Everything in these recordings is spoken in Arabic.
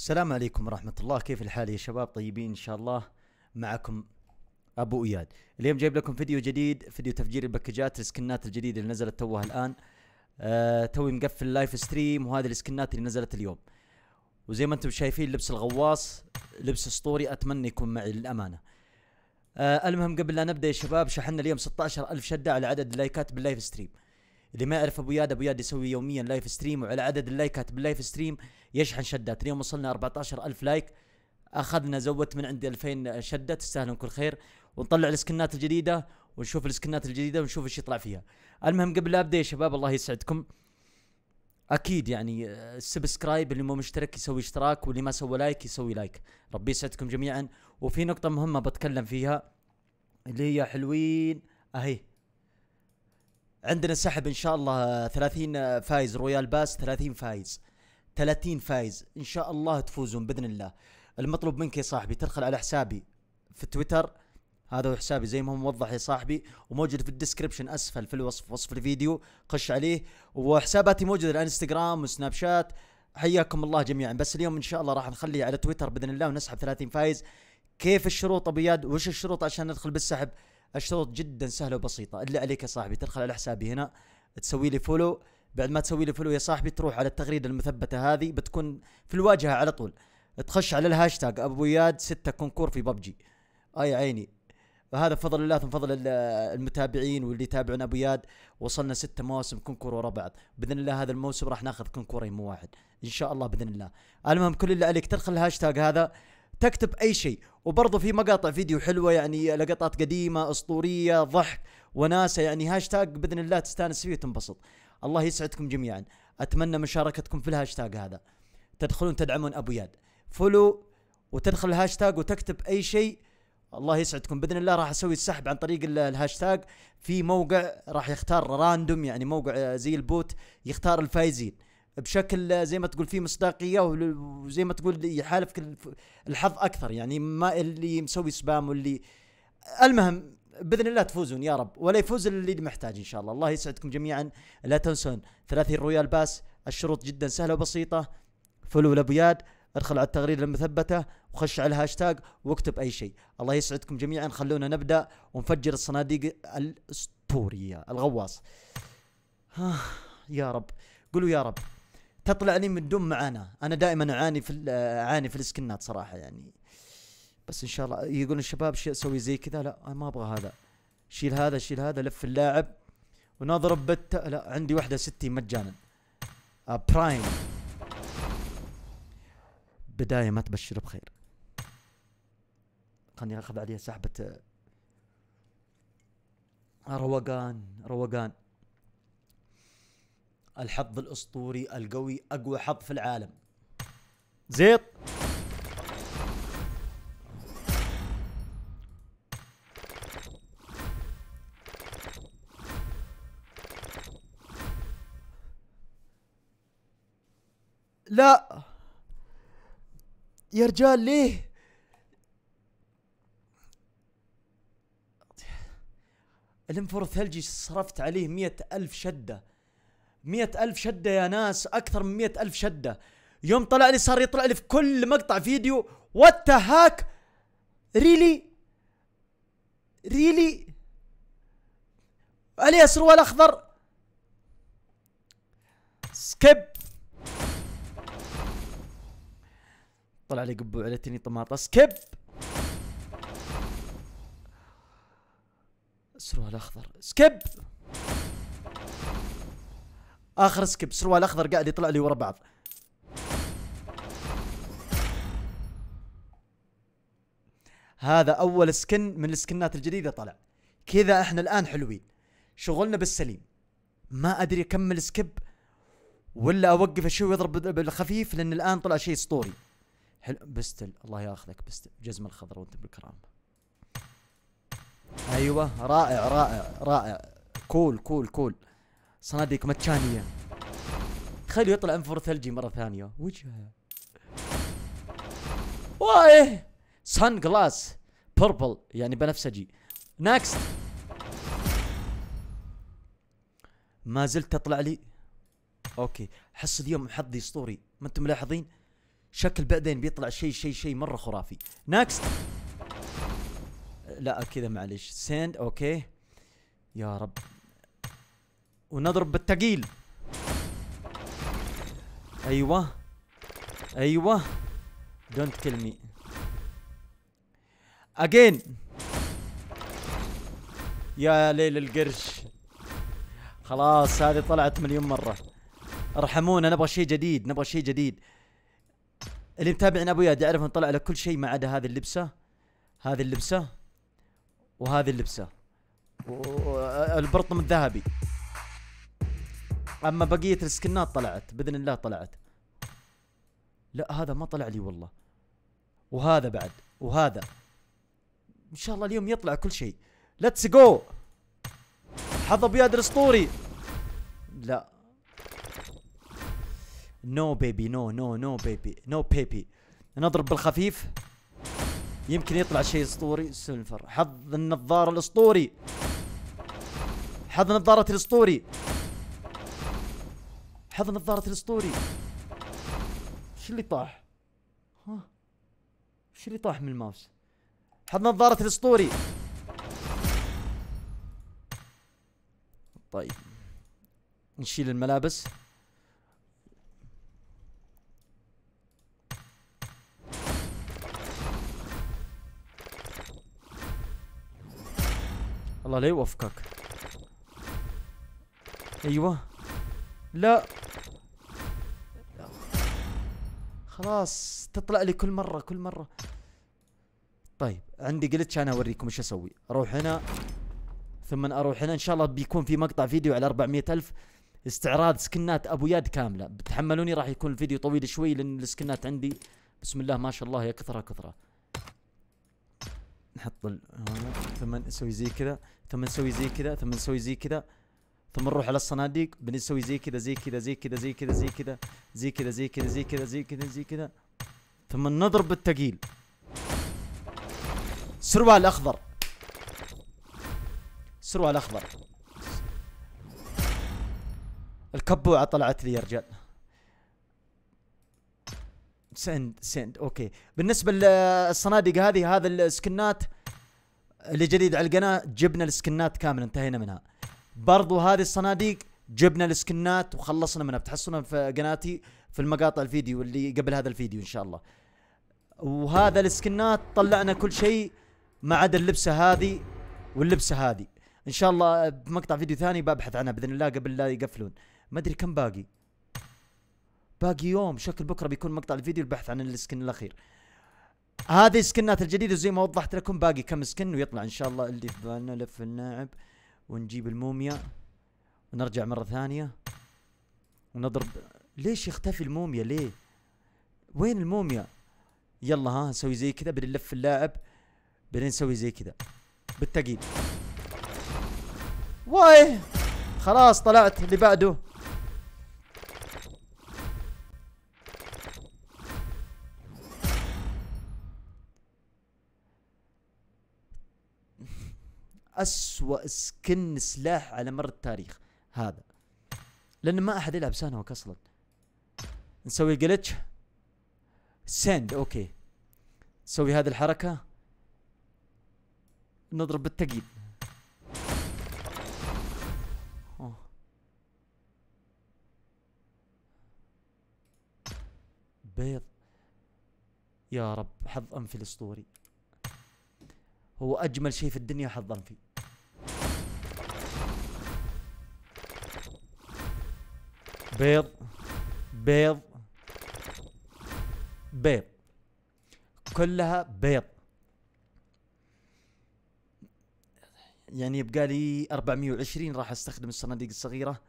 السلام عليكم ورحمة الله كيف الحال يا شباب طيبين إن شاء الله معكم أبو إياد اليوم جايب لكم فيديو جديد فيديو تفجير البكجات السكنات الجديدة اللي نزلت توها الآن آه توي مقفل اللايف ستريم وهذه السكنات اللي نزلت اليوم وزي ما انتم شايفين لبس الغواص لبس اسطوري اتمنى يكون معي للامانه آه المهم قبل لا نبدا يا شباب شحنا اليوم 16000 شده على عدد اللايكات باللايف ستريم اللي ما يعرف ابو ياد ابو ياد يسوي يوميا لايف ستريم وعلى عدد اللايكات باللايف ستريم يشحن شدات اليوم وصلنا 14000 لايك اخذنا زودت من عندي 2000 شده تستاهلون كل خير ونطلع السكنات الجديده ونشوف السكنات الجديده ونشوف ايش يطلع فيها المهم قبل لا ابدا يا شباب الله يسعدكم اكيد يعني آه، السبسكرايب اللي مو مشترك يسوي اشتراك واللي ما سوى لايك يسوي لايك ربي يسعدكم جميعا وفي نقطه مهمه بتكلم فيها اللي هي حلوين اهي عندنا سحب ان شاء الله 30 فايز رويال باس 30 فايز 30 فايز ان شاء الله تفوزون باذن الله المطلوب منك يا صاحبي تدخل على حسابي في تويتر هذا هو حسابي زي ما هو موضح يا صاحبي وموجود في الديسكربشن اسفل في الوصف وصف الفيديو خش عليه وحساباتي موجوده على الانستغرام وسناب شات حياكم الله جميعا بس اليوم ان شاء الله راح نخليه على تويتر باذن الله ونسحب 30 فايز كيف الشروط ابو وش الشروط عشان ندخل بالسحب الشروط جدا سهله وبسيطه الا عليك يا صاحبي تدخل على حسابي هنا تسوي لي فولو بعد ما تسوي لي فولو يا صاحبي تروح على التغريده المثبته هذه بتكون في الواجهه على طول تخش على الهاشتاج ابو اياد ستة كونكور في ببجي اي عيني هذا بفضل الله ثم فضل المتابعين واللي يتابعون ابو اياد وصلنا ستة مواسم كونكور ورا بعض باذن الله هذا الموسم راح ناخذ كونكورين مو واحد ان شاء الله باذن الله المهم كل اللي عليك تدخل الهاشتاج هذا تكتب اي شيء وبرضه في مقاطع فيديو حلوه يعني لقطات قديمه اسطوريه ضحك وناسه يعني هاشتاج باذن الله تستانس فيه وتنبسط الله يسعدكم جميعا اتمنى مشاركتكم في الهاشتاج هذا تدخلون تدعمون ابو ياد فولو وتدخل الهاشتاج وتكتب اي شيء الله يسعدكم باذن الله راح اسوي السحب عن طريق الهاشتاج في موقع راح يختار راندوم يعني موقع آه، زي البوت يختار الفايزين بشكل زي ما تقول فيه مصداقيه وزي ما تقول يحالفك الحظ اكثر يعني ما اللي مسوي سبام واللي المهم باذن الله تفوزون يا رب ولا يفوز اللي محتاج ان شاء الله الله يسعدكم جميعا لا تنسون ثلاثي الرويال باس الشروط جدا سهله وبسيطه فلو لابياد ادخل على التغريده المثبته وخش على الهاشتاج واكتب اي شيء الله يسعدكم جميعا خلونا نبدا ونفجر الصناديق الاسطوريه الغواص آه يا رب قولوا يا رب تطلع لي من دون معاناه انا دائما اعاني في اعاني في السكنات صراحه يعني بس ان شاء الله يقولون الشباب اسوي زي كذا لا انا ما ابغى هذا شيل هذا شيل هذا لف اللاعب ونضرب بت لا عندي واحده 60 مجانا برايم آه، بدايه ما تبشر بخير خلني اخذ عليها سحبه آه، روقان روقان الحظ الاسطوري القوي اقوى حظ في العالم زيط لا يا رجال ليه الانفور ثلجي صرفت عليه مية ألف شدة مئة ألف شدة يا ناس أكثر من مئة ألف شدة يوم طلع لي صار يطلع لي في كل مقطع فيديو وات هاك ريلي ريلي اليسر والاخضر سكيب طلع لي قبو علتني طماطه سكيب الاسر الاخضر سكيب اخر سكيب سروال اخضر قاعد يطلع لي ورا بعض هذا اول سكن من السكنات الجديده طلع كذا احنا الان حلوين شغلنا بالسليم ما ادري اكمل سكيب ولا اوقف شوي واضرب بالخفيف لان الان طلع شيء اسطوري حلو بستل الله ياخذك بستل جزم الخضر وانت بالكرامه ايوه رائع رائع رائع كول كول كول صناديق متشانيه تخيلوا يطلع انفر ثلجي مره ثانيه وجهه وايه سان جلاس بيربل يعني بنفسجي نكست ما زلت تطلع لي اوكي حس اليوم حظي اسطوري ما انتم ملاحظين شكل بعدين بيطلع شيء شيء شيء مره خرافي نكست لا كذا معلش سند اوكي يا رب ونضرب بالتقيل ايوه ايوه دونت كيل مي اجين يا ليل القرش خلاص هذه طلعت مليون مره ارحمونا نبغى شيء جديد نبغى شيء جديد اللي متابعنا ابو ياد يعرف نطلع على كل شيء ما عدا هذه اللبسه هذه اللبسه وهذه اللبسه البرطم الذهبي اما بقيه السكنات طلعت باذن الله طلعت لا هذا ما طلع لي والله وهذا بعد وهذا ان شاء الله اليوم يطلع كل شيء ليتس جو حظ ابيض الاسطوري لا نو بيبي نو نو نو بيبي نو بيبي نضرب بالخفيف يمكن يطلع شيء اسطوري سلفر حظ النظاره الاسطوري حظ نظاره الاسطوري حظ نظارة الاسطوري شو اللي طاح؟ ها؟ شو اللي طاح من الماوس؟ حظ نظارة الاسطوري طيب نشيل الملابس الله لا يوفقك ايوه لا خلاص تطلع لي كل مره كل مره طيب عندي جلتش انا اوريكم ايش اسوي اروح هنا ثم اروح هنا ان شاء الله بيكون في مقطع فيديو على 400 الف استعراض سكنات ابو ياد كامله بتحملوني راح يكون الفيديو طويل شوي لان السكنات عندي بسم الله ما شاء الله يا كثره كثره نحط ال... ثم نسوي زي كذا ثم نسوي زي كذا ثم نسوي زي كذا ثم نروح على الصناديق بنسوي زي كذا زي كذا زي كذا زي كذا زي كذا زي كذا زي كذا زي كذا زي كذا زي كذا ثم نضرب بالثقيل سروال اخضر سروال اخضر الكبوعه طلعت لي يا رجال سند سند اوكي بالنسبه للصناديق هذه هذا السكنات اللي جديد على القناه جبنا السكنات كامله انتهينا منها برضو هذه الصناديق جبنا السكنات وخلصنا منها بتحصلونها في قناتي في المقاطع الفيديو اللي قبل هذا الفيديو ان شاء الله وهذا السكنات طلعنا كل شيء ما عدا اللبسه هذه واللبسه هذه ان شاء الله بمقطع فيديو ثاني ببحث عنها باذن الله قبل لا يقفلون ما ادري كم باقي باقي يوم شكل بكره بيكون مقطع الفيديو البحث عن السكن الاخير هذه السكنات الجديده زي ما وضحت لكم باقي كم سكن ويطلع ان شاء الله اللي في بالنا لف الناعب ونجيب الموميا ونرجع مرة ثانية ونضرب ليش يختفي الموميا ليه وين الموميا يلا ها نسوي زي كذا بعدين نلف اللاعب بعدين نسوي زي كذا بالتقييد واي خلاص طلعت اللي بعده أسوأ سكن سلاح على مر التاريخ هذا لأن ما أحد يلعب سانوك أصلا نسوي جلتش سند أوكي نسوي هذه الحركة نضرب بالتقييد بيض يا رب حظ انفي الاسطوري هو اجمل شيء في الدنيا حظ انفي بيض بيض بيض كلها بيض يعني يبقى لي 420 راح استخدم الصناديق الصغيرة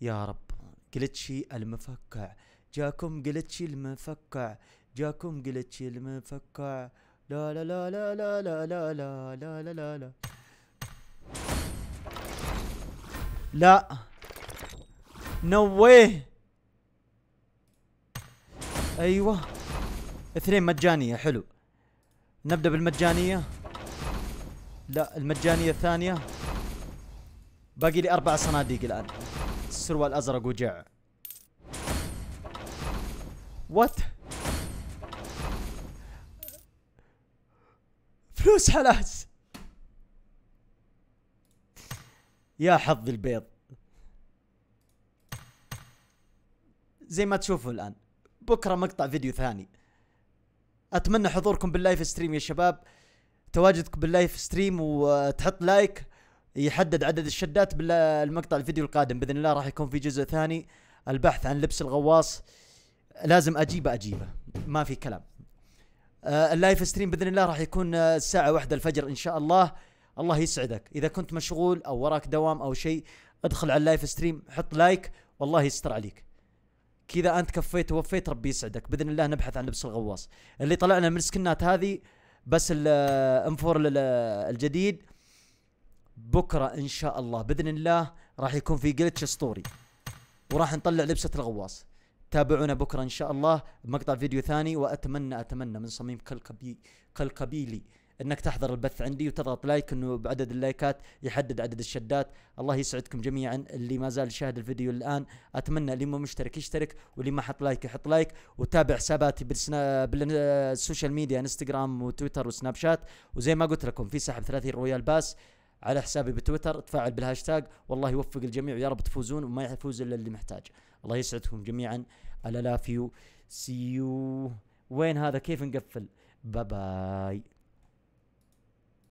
يا رب جلتشي المفكع جاكم جلتشي المفكع جاكم جلتشي المفكع لا لا لا لا لا لا لا لا لا لا لا لا نويه ايوه اثنين مجانيه حلو نبدا بالمجانيه لا المجانيه الثانيه باقي لي اربع صناديق الان السروال الازرق وجع وات فلوس حلاس يا حظ البيض زي ما تشوفوا الان بكره مقطع فيديو ثاني اتمنى حضوركم باللايف ستريم يا شباب تواجدك باللايف ستريم وتحط لايك يحدد عدد الشدات بالمقطع الفيديو القادم باذن الله راح يكون في جزء ثاني البحث عن لبس الغواص لازم اجيبه اجيبه ما في كلام آه، اللايف ستريم باذن الله راح يكون آه، الساعه واحدة الفجر ان شاء الله الله يسعدك اذا كنت مشغول او وراك دوام او شيء ادخل على اللايف ستريم حط لايك والله يستر عليك كذا انت كفيت ووفيت ربي يسعدك باذن الله نبحث عن لبس الغواص اللي طلعنا من السكنات هذه بس الام 4 الجديد بكره ان شاء الله باذن الله راح يكون في جلتش اسطوري وراح نطلع لبسه الغواص تابعونا بكره ان شاء الله بمقطع فيديو ثاني واتمنى اتمنى من صميم كل كبيلي انك تحضر البث عندي وتضغط لايك انه بعدد اللايكات يحدد عدد الشدات الله يسعدكم جميعا اللي ما زال يشاهد الفيديو الان اتمنى اللي مو مشترك يشترك واللي ما حط لايك يحط لايك وتابع حساباتي بالسوشيال ميديا انستغرام وتويتر وسناب شات وزي ما قلت لكم في سحب 30 رويال باس على حسابي بتويتر تفاعل بالهاشتاج والله يوفق الجميع ويا رب تفوزون وما يفوز الا اللي محتاج الله يسعدكم جميعا الا لا فيو يو وين هذا كيف نقفل باي باي